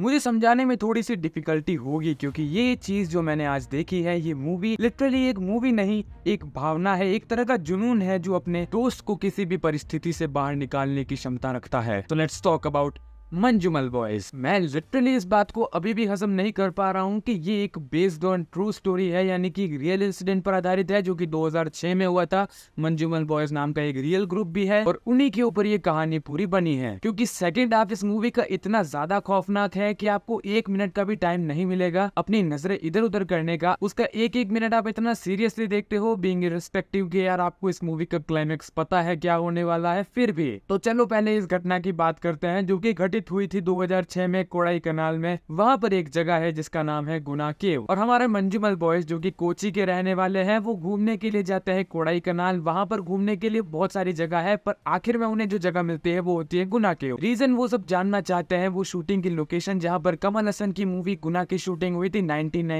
मुझे समझाने में थोड़ी सी डिफिकल्टी होगी क्योंकि ये चीज़ जो मैंने आज देखी है ये मूवी लिटरली एक मूवी नहीं एक भावना है एक तरह का जुनून है जो अपने दोस्त को किसी भी परिस्थिति से बाहर निकालने की क्षमता रखता है तो let's talk about Manjummel boys मैं लिटरली इस बात को अभी भी हजम नहीं कर पा रहा हूँ कि ये एक बेस्ड ऑन ट्रू स्टोरी है यानी कि रियल इंसिडेंट पर आधारित है जो कि 2006 में हुआ था मंजुमल बॉयज नाम का एक रियल ग्रुप भी है और उन्हीं के ऊपर ये कहानी पूरी बनी है क्योंकि सेकेंड हाफ इस मूवी का इतना ज्यादा खौफनाक है की आपको एक मिनट का भी टाइम नहीं मिलेगा अपनी नजरे इधर उधर करने का उसका एक एक मिनट आप इतना सीरियसली देखते हो बींग रिस्पेक्टिव के यार आपको इस मूवी का क्लाइमेक्स पता है क्या होने वाला है फिर भी तो चलो पहले इस घटना की बात करते हैं जो की घटी स्थापित हुई थी 2006 में कोड़ाई कनाल में वहाँ पर एक जगह है जिसका नाम है गुना केव और हमारे मंजुमल बॉयज जो की कोची के रहने वाले है वो घूमने के लिए जाते हैं कोड़ाई कनाल वहाँ पर घूमने के लिए बहुत सारी जगह है पर आखिर में उन्हें जो जगह मिलती है वो होती है गुना केव रीजन वो सब जानना चाहते हैं वो शूटिंग की लोकेशन जहाँ पर कमल हसन की मूवी गुना की शूटिंग हुई थी नाइनटीन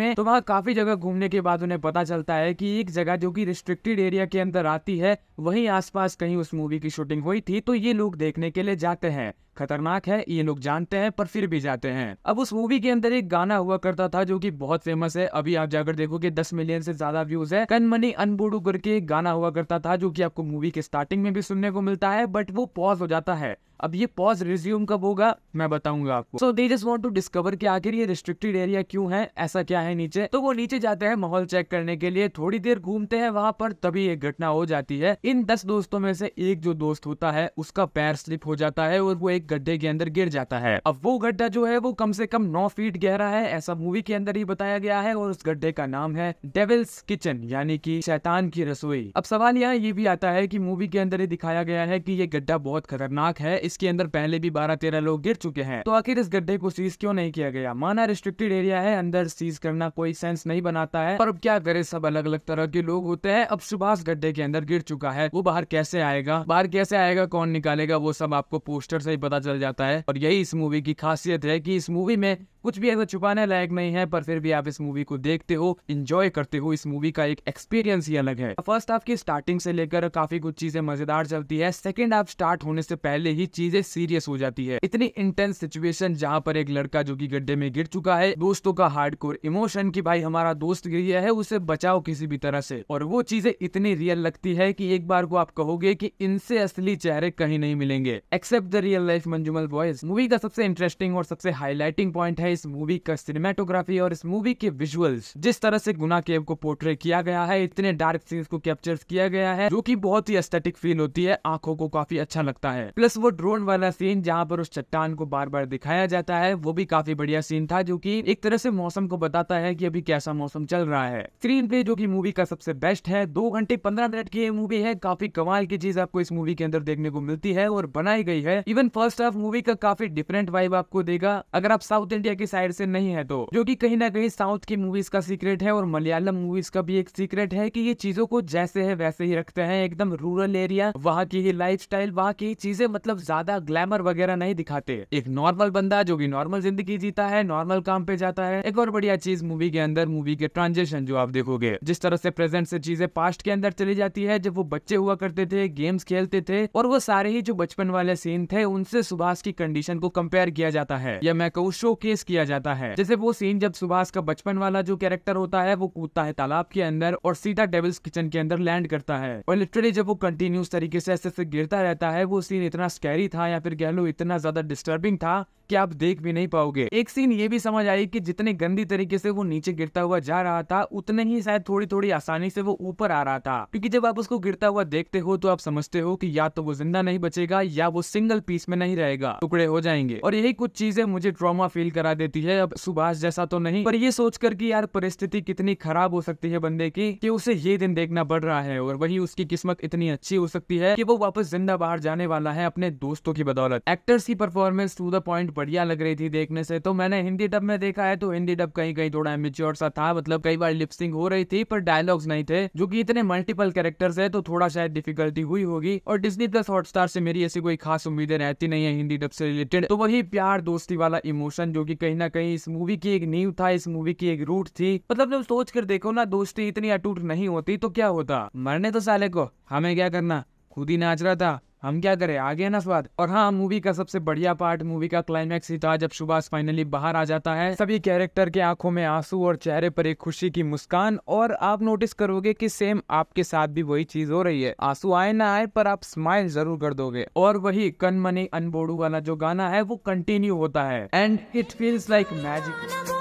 में तो वहाँ काफी जगह घूमने के बाद उन्हें पता चलता है की एक जगह जो की रिस्ट्रिक्टेड एरिया के अंदर आती है वही आस कहीं उस मूवी की शूटिंग हुई थी तो ये लोग देखने के लिए जाते हैं खतरनाक है ये लोग जानते हैं पर फिर भी जाते हैं अब उस मूवी के अंदर एक गाना हुआ करता था जो की बहुत फेमस है अभी आप जाकर देखोगे दस मिलियन से ज्यादा व्यूज है कन अनबोडू करके गाना हुआ करता था जो की आपको मूवी के स्टार्टिंग में भी सुनने को मिलता है बट वो पॉज हो जाता है अब ये पॉज रिज्यूम कब होगा मैं बताऊंगा आपको so they just want to discover कि आखिर ये रिस्ट्रिक्टेड एरिया क्यों है ऐसा क्या है नीचे तो वो नीचे जाते हैं माहौल चेक करने के लिए थोड़ी देर घूमते हैं वहां पर तभी एक घटना हो जाती है इन दस दोस्तों में से एक जो दोस्त होता है उसका पैर स्लिप हो जाता है और वो एक गड्ढे के अंदर गिर जाता है अब वो गड्ढा जो है वो कम से कम नौ फीट गहरा है ऐसा मूवी के अंदर ही बताया गया है और उस गड्ढे का नाम है डेविल्स किचन यानी की शैतान की रसोई अब सवाल यहाँ ये भी आता है की मूवी के अंदर ही दिखाया गया है की ये गड्ढा बहुत खतरनाक है इसके अंदर पहले भी बारह तेरह लोग गिर चुके हैं तो आखिर इस गड्ढे को सीज क्यों नहीं किया गया माना रिस्ट्रिक्टेड एरिया है अंदर सीज करना कोई सेंस नहीं बनाता है पर अब क्या करे सब अलग अलग तरह के लोग होते हैं अब सुभाष गड्ढे के अंदर गिर चुका है वो बाहर कैसे आएगा बाहर कैसे आएगा कौन निकालेगा वो सब आपको पोस्टर से ही पता चल जाता है और यही इस मूवी की खासियत है की इस मूवी में कुछ भी ऐसा छुपाने लायक नहीं है पर फिर भी आप इस मूवी को देखते हो इंजॉय करते हो इस मूवी का एक एक्सपीरियंस ही अलग है फर्स्ट हाफ की स्टार्टिंग से लेकर काफी कुछ चीजें मजेदार चलती है सेकेंड हाफ स्टार्ट होने से पहले ही चीजें सीरियस हो जाती है इतनी इंटेंस सिचुएशन जहाँ पर एक लड़का जो की गड्ढे में गिर चुका है दोस्तों का हार्ड इमोशन की भाई हमारा दोस्त गिर गया है उसे बचाओ किसी भी तरह से और वो चीजें इतनी रियल लगती है की एक बार को आप कहोगे की इनसे असली चेहरे कहीं नहीं मिलेंगे except the real life Manjummel boys movie का सबसे इंटरेस्टिंग और सबसे हाईलाइटिंग पॉइंट है है इस मूवी का सिनेमाटोग्राफी और इस मूवी के विजुअल्स जिस तरह से गुना केव को पोर्ट्रे किया गया है इतने डार्क सीन्स को कैप्चर किया गया है जो की बहुत ही एस्थेटिक फील होती है आंखों को काफी अच्छा लगता है प्लस वो ड्रोन वाला सीन जहाँ पर उस चट्टान को बार बार दिखाया जाता है वो भी काफी बढ़िया सीन था जो की एक तरह से मौसम को बताता है की अभी कैसा मौसम चल रहा है स्क्रीन पे जो की मूवी का सबसे बेस्ट है दो घंटे पंद्रह मिनट की मूवी है काफी कमाल की चीज आपको इस मूवी के अंदर देखने को मिलती है और बनाई गई है इवन फर्स्ट हाफ मूवी का काफी डिफरेंट वाइब आपको देगा अगर आप साउथ इंडिया की साइड से नहीं है तो जो की कहीं ना कहीं साउथ की मूवीज का सीक्रेट है और मलयालम मूवीज का भी एक सीक्रेट है की ये चीजों को जैसे है वैसे ही रखते हैं एकदम रूरल एरिया वहाँ की ही लाइफ स्टाइल वहाँ की चीजें मतलब ज्यादा ग्लैमर वगैरह नहीं दिखाते एक नॉर्मल बंदा जो की नॉर्मल जिंदगी जीता है नॉर्मल काम पे जाता है एक और बढ़िया चीज मूवी के अंदर मूवी के ट्रांजेक्शन जो आप देखोगे जिस तरह से प्रेजेंट से चीजें पास्ट के अंदर चली जाती है जब वो बच्चे हुआ करते थे गेम्स खेलते थे और वो सारे ही जो बचपन वाले सीन थे उनसे सुभाष की कंडीशन को कंपेयर किया जाता है या मैं कहूँ शो केस किया जाता है जैसे वो सीन जब सुभाष का बचपन वाला जो कैरेक्टर होता है वो कूदता है तालाब के अंदर और सीधा डेविल्स किचन के अंदर लैंड करता है और लिटरली जब वो कंटिन्यूस तरीके से ऐसे गिरता रहता है वो सीन इतना स्कैरी था या फिर कह लो इतना ज्यादा डिस्टर्बिंग था कि आप देख भी नहीं पाओगे एक सीन ये भी समझ आई कि जितने गंदी तरीके से वो नीचे गिरता हुआ जा रहा था उतने ही शायद थोड़ी थोड़ी आसानी से वो ऊपर आ रहा था क्योंकि जब आप उसको गिरता हुआ देखते हो तो आप समझते हो कि या तो वो जिंदा नहीं बचेगा या वो सिंगल पीस में नहीं रहेगा टुकड़े हो जाएंगे और यही कुछ चीजें मुझे ट्रॉमा फील करा देती है अब सुभाष जैसा तो नहीं पर ये सोच कर की यार परिस्थिति कितनी खराब हो सकती है बंदे की कि उसे ये दिन देखना पड़ रहा है और वही उसकी किस्मत इतनी अच्छी हो सकती है कि वो वापस जिंदा बाहर जाने वाला है अपने दोस्तों की बदौलत एक्टर्स की परफॉर्मेंस टू द पॉइंट बढ़िया लग रही थी देखने से तो मैंने हिंदी डब में देखा है तो हिंदी डब कहीं कहीं थोड़ा मेच्योर सा था मतलब कई बार लिपसिंग हो रही थी पर डायलॉग्स नहीं थे जो कि इतने मल्टीपल कैरेक्टर्स है तो थोड़ा शायद डिफिकल्टी हुई होगी और डिजनी प्लस हॉटस्टार से मेरी ऐसी कोई खास उम्मीदें रहती नहीं है हिंदी डब से रिलेटेड तो वही प्यार दोस्ती वाला इमोशन जो की कहीं ना कहीं इस मूवी की एक नींव था इस मूवी की एक रूट थी मतलब जब सोच कर देखो ना दोस्ती इतनी अटूट नहीं होती तो क्या होता मरने तो साले को हमें क्या करना खुद ही नाच रहा था हम क्या करें आगे ना स्वाद और हाँ मूवी का सबसे बढ़िया पार्ट मूवी का क्लाइमैक्स ही था जब सुभाष फाइनली बाहर आ जाता है सभी कैरेक्टर के आंखों में आंसू और चेहरे पर एक खुशी की मुस्कान और आप नोटिस करोगे कि सेम आपके साथ भी वही चीज हो रही है आंसू आए ना आए पर आप स्माइल जरूर कर दोगे और वही कन मनी अनबोडू वाला जो गाना है वो कंटिन्यू होता है and it feels like magic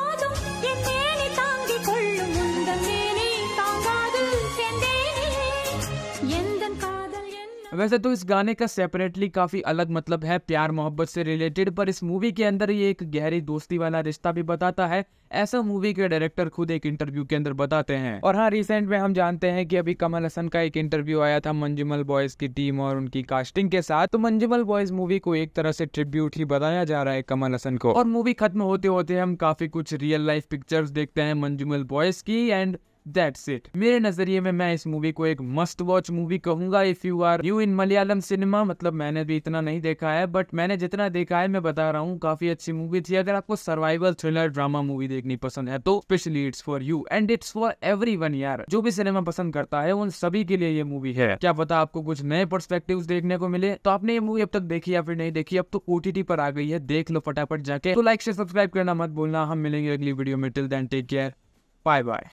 वैसे तो इस गाने का सेपरेटली काफ़ी अलग मतलब है प्यार मोहब्बत से रिलेटेड पर इस मूवी के अंदर ये एक गहरी दोस्ती वाला रिश्ता भी बताता है ऐसा मूवी के डायरेक्टर खुद एक इंटरव्यू के अंदर बताते हैं और हाँ रिसेंट में हम जानते हैं कि अभी कमल हसन का एक इंटरव्यू आया था मंजुमल बॉयज की टीम और उनकी कास्टिंग के साथ तो मंजुमल बॉयज मूवी को एक तरह से ट्रिब्यूट ही बताया जा रहा है कमल हसन को और मूवी खत्म होते होते हम काफी कुछ रियल लाइफ पिक्चर्स देखते हैं मंजुमल बॉयज की एंड दैट्स इट मेरे नजरिए में मैं इस मूवी को एक मस्ट वॉच मूवी कहूंगा if you are you in Malayalam cinema मतलब मैंने भी इतना नहीं देखा है बट मैंने जितना देखा है मैं बता रहा हूँ काफी अच्छी मूवी थी अगर आपको सर्वाइवल थ्रिलर ड्रामा मूवी देखनी पसंद है तो specially it's for you and it's for every यार जो भी सिनेमा पसंद करता है उन सभी के लिए ये मूवी है क्या पता आपको कुछ नए परस्पेक्टिव देखने को मिले तो आपने ये मूवी अब तक देखी या फिर नहीं देखी अब तो ओटीटी पर आ गई है देख लो फटाफट जाके तो लाइक से सब्सक्राइब करना मत बोलना हम मिलेंगे अगली वीडियो में till then take care bye bye